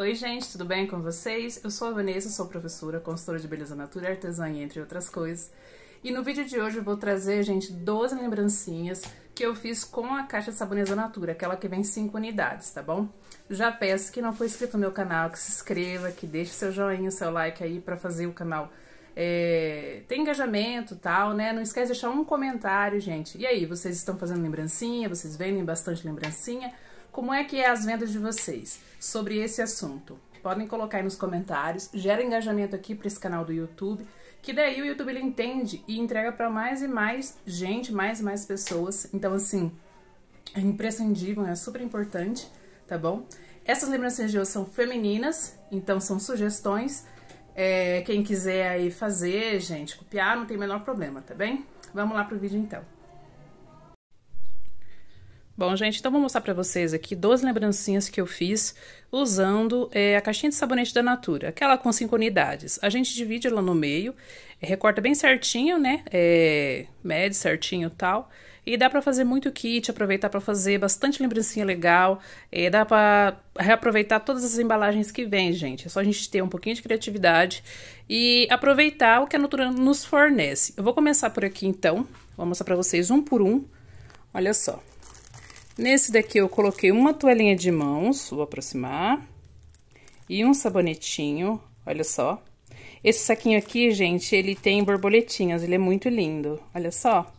Oi, gente, tudo bem com vocês? Eu sou a Vanessa, sou professora, consultora de beleza natura e artesanha, entre outras coisas. E no vídeo de hoje eu vou trazer, gente, 12 lembrancinhas que eu fiz com a caixa de sabonesa natura, aquela que vem 5 unidades, tá bom? Já peço que não for inscrito no meu canal, que se inscreva, que deixe seu joinha, seu like aí para fazer o canal é, ter engajamento tal, né? Não esquece de deixar um comentário, gente. E aí, vocês estão fazendo lembrancinha? Vocês vendem bastante lembrancinha? Como é que é as vendas de vocês sobre esse assunto? Podem colocar aí nos comentários, gera engajamento aqui para esse canal do YouTube, que daí o YouTube ele entende e entrega para mais e mais gente, mais e mais pessoas. Então assim, é imprescindível, é super importante, tá bom? Essas lembranças de hoje são femininas, então são sugestões. É, quem quiser aí fazer, gente, copiar, não tem o menor problema, tá bem? Vamos lá pro vídeo então. Bom, gente, então vou mostrar para vocês aqui duas lembrancinhas que eu fiz usando é, a caixinha de sabonete da Natura, aquela com cinco unidades. A gente divide ela no meio, recorta bem certinho, né? É, mede certinho tal. E dá para fazer muito kit, aproveitar para fazer bastante lembrancinha legal. É, dá para reaproveitar todas as embalagens que vem, gente. É só a gente ter um pouquinho de criatividade e aproveitar o que a Natura nos fornece. Eu vou começar por aqui então. Vou mostrar para vocês um por um. Olha só. Nesse daqui eu coloquei uma toalhinha de mãos, vou aproximar, e um sabonetinho, olha só. Esse saquinho aqui, gente, ele tem borboletinhas, ele é muito lindo, olha só.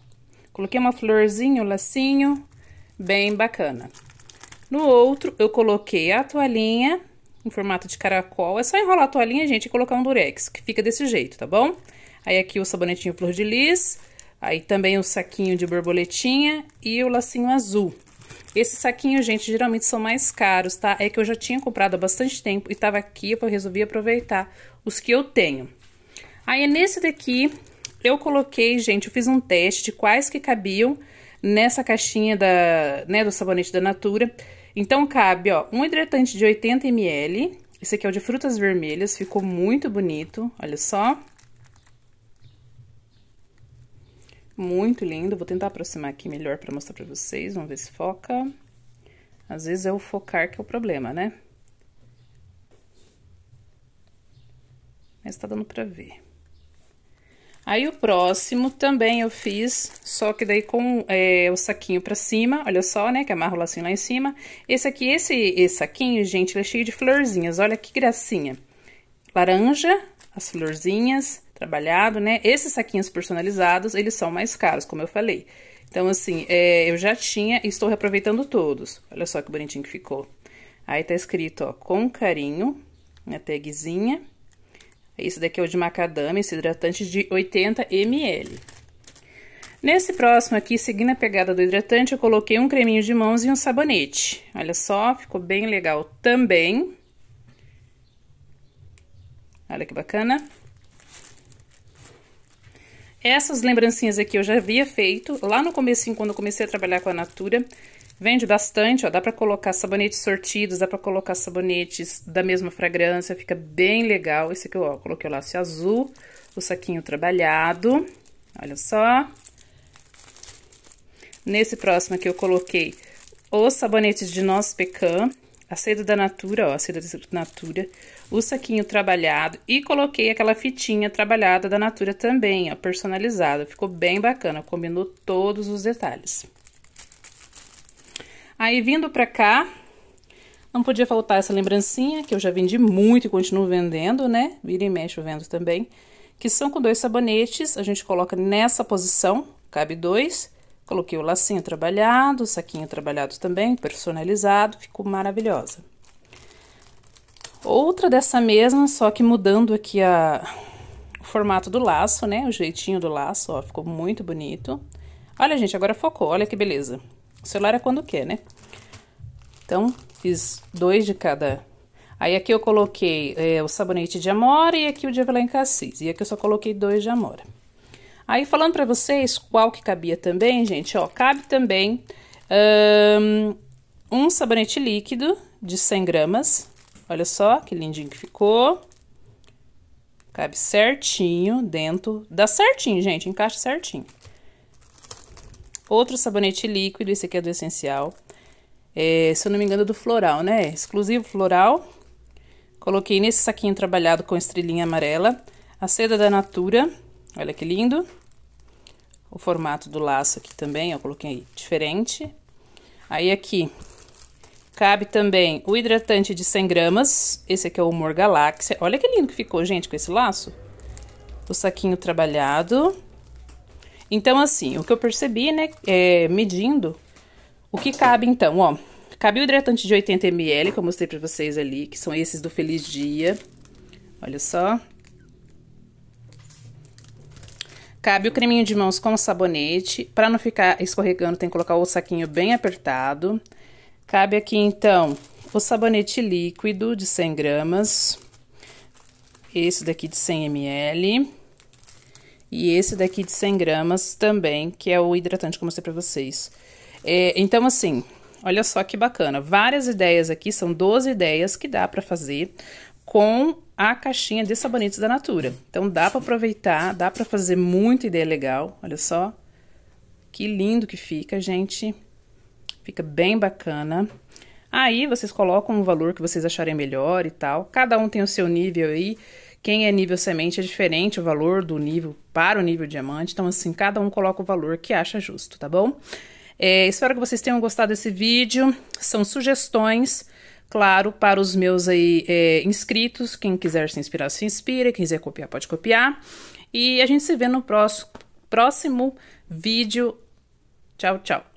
Coloquei uma florzinha, um lacinho, bem bacana. No outro, eu coloquei a toalhinha em formato de caracol. É só enrolar a toalhinha, gente, e colocar um durex, que fica desse jeito, tá bom? Aí aqui o sabonetinho flor de lis, aí também o saquinho de borboletinha e o lacinho azul. Esses saquinhos, gente, geralmente são mais caros, tá? É que eu já tinha comprado há bastante tempo e tava aqui, eu resolvi aproveitar os que eu tenho. Aí, é nesse daqui, eu coloquei, gente, eu fiz um teste de quais que cabiam nessa caixinha da, né, do sabonete da Natura. Então, cabe, ó, um hidratante de 80ml, esse aqui é o de frutas vermelhas, ficou muito bonito, olha só. Muito lindo. Vou tentar aproximar aqui melhor para mostrar para vocês. Vamos ver se foca. Às vezes é o focar que é o problema, né? Mas tá dando para ver. Aí o próximo também eu fiz, só que daí com é, o saquinho para cima, olha só, né, que amarra o lacinho lá em cima. Esse aqui, esse, esse saquinho, gente, ele é cheio de florzinhas, olha que gracinha. Laranja, as florzinhas, trabalhado, né? Esses saquinhos personalizados, eles são mais caros, como eu falei. Então, assim, é, eu já tinha e estou reaproveitando todos. Olha só que bonitinho que ficou. Aí tá escrito, ó, com carinho, minha tagzinha. Esse daqui é o de macadame, esse hidratante de 80 ml. Nesse próximo aqui, seguindo a pegada do hidratante, eu coloquei um creminho de mãos e um sabonete. Olha só, ficou bem legal também. Olha que bacana. Essas lembrancinhas aqui eu já havia feito lá no começo quando eu comecei a trabalhar com a Natura. Vende bastante, ó, dá pra colocar sabonetes sortidos, dá pra colocar sabonetes da mesma fragrância, fica bem legal. Esse aqui, ó, coloquei o laço azul, o saquinho trabalhado, olha só. Nesse próximo aqui eu coloquei os sabonetes de noz pecan, a seda da Natura, ó, a seda da Natura, o saquinho trabalhado e coloquei aquela fitinha trabalhada da Natura também, ó, personalizada. Ficou bem bacana, combinou todos os detalhes. Aí, vindo pra cá, não podia faltar essa lembrancinha, que eu já vendi muito e continuo vendendo, né? Vira e mexe eu vendo também. Que são com dois sabonetes, a gente coloca nessa posição, cabe dois, Coloquei o lacinho trabalhado, o saquinho trabalhado também, personalizado, ficou maravilhosa. Outra dessa mesma, só que mudando aqui a, o formato do laço, né? O jeitinho do laço, ó, ficou muito bonito. Olha, gente, agora focou, olha que beleza. O celular é quando quer, né? Então, fiz dois de cada. Aí aqui eu coloquei é, o sabonete de amora e aqui o de avelã em cassis. E aqui eu só coloquei dois de amora. Aí, falando para vocês qual que cabia também, gente, ó, cabe também um, um sabonete líquido de 100 gramas. Olha só que lindinho que ficou. Cabe certinho dentro. Dá certinho, gente, encaixa certinho. Outro sabonete líquido, esse aqui é do Essencial. É, se eu não me engano, é do Floral, né? Exclusivo Floral. Coloquei nesse saquinho trabalhado com estrelinha amarela. A seda da Natura, olha que lindo o formato do laço aqui também, eu coloquei diferente. Aí aqui cabe também o hidratante de 100 gramas, esse aqui é o Humor Galáxia. Olha que lindo que ficou, gente, com esse laço. O saquinho trabalhado. Então, assim, o que eu percebi, né, é, medindo, o que cabe então, ó. Cabe o hidratante de 80ml, que eu mostrei pra vocês ali, que são esses do Feliz Dia. Olha só. Cabe o creminho de mãos com o sabonete. Para não ficar escorregando, tem que colocar o saquinho bem apertado. Cabe aqui, então, o sabonete líquido de 100 gramas. Esse daqui de 100 ml. E esse daqui de 100 gramas também, que é o hidratante que eu mostrei para vocês. É, então, assim, olha só que bacana. Várias ideias aqui, são 12 ideias que dá para fazer com a caixinha de sabonetes da Natura. Então dá para aproveitar, dá para fazer muita ideia legal. Olha só que lindo que fica, gente. Fica bem bacana. Aí vocês colocam o valor que vocês acharem melhor e tal. Cada um tem o seu nível aí. Quem é nível semente é diferente o valor do nível para o nível diamante. Então, assim, cada um coloca o valor que acha justo, tá bom? É, espero que vocês tenham gostado desse vídeo. São sugestões. Claro, para os meus aí é, inscritos, quem quiser se inspirar, se inspira, quem quiser copiar, pode copiar. E a gente se vê no próximo, próximo vídeo. Tchau, tchau.